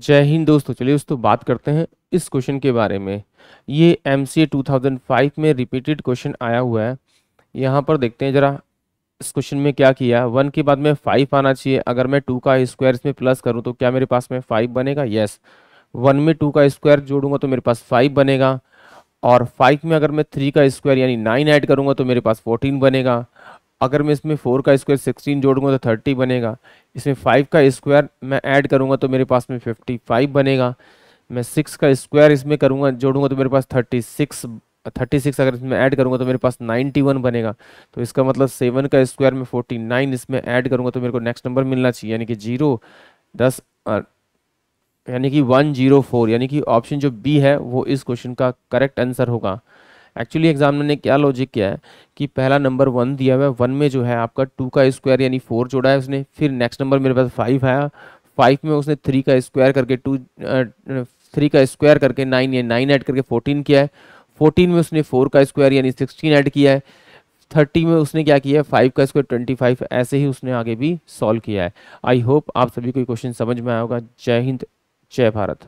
जय हिंद दोस्तों चलिए दोस्तों बात करते हैं इस क्वेश्चन के बारे में ये M C two thousand five में रिपीटेड क्वेश्चन आया हुआ है यहाँ पर देखते हैं ज़रा इस क्वेश्चन में क्या किया वन के बाद में फाइव आना चाहिए अगर मैं टू का स्क्वायर इसमें प्लस करूँ तो क्या मेरे पास में फाइव बनेगा येस वन में टू का स्क्वायर जोड़ूंगा तो मेरे पास फाइव बनेगा और फाइव में अगर मैं थ्री का स्क्वायर यानी नाइन ऐड करूँगा तो मेरे पास फोर्टीन बनेगा अगर मैं इसमें फोर का स्क्वायर सिक्सटीन जोड़ूंगा तो थर्टी बनेगा इसमें फाइव का स्क्वायर मैं ऐड करूंगा तो मेरे पास में फिफ्टी फाइव बनेगा मैं सिक्स का स्क्वायर इसमें करूंगा जोड़ूंगा तो मेरे पास थर्टी सिक्स थर्टी सिक्स अगर इसमें ऐड करूंगा तो मेरे पास नाइन्टी वन बनेगा तो इसका मतलब सेवन का स्क्वायर में फोर्टी नाइन इसमें ऐड करूंगा तो मेरे को नेक्स्ट नंबर मिलना चाहिए यानी कि जीरो दस यानी कि वन जीरो फोर यानी कि ऑप्शन जो बी है वो इस क्वेश्चन का करेक्ट आंसर होगा एक्चुअली एग्जाम ने क्या लॉजिक किया है कि पहला नंबर वन दिया हुआ है वन में जो है आपका टू का स्क्वायर यानी फोर जोड़ा है उसने फिर नेक्स्ट नंबर मेरे पास फाइव आया फाइव में उसने थ्री का स्क्वायर करके टू थ्री का स्क्वायर करके नाइन या नाइन ऐड करके फोर्टीन किया है फोर्टीन में उसने फोर का स्क्वायर यानी सिक्सटीन ऐड किया है थर्टी में उसने क्या किया है फाइव का स्क्वायर ट्वेंटी फाइव ऐसे ही उसने आगे भी सॉल्व किया है आई होप आप सभी को क्वेश्चन समझ में आया होगा जय हिंद जय भारत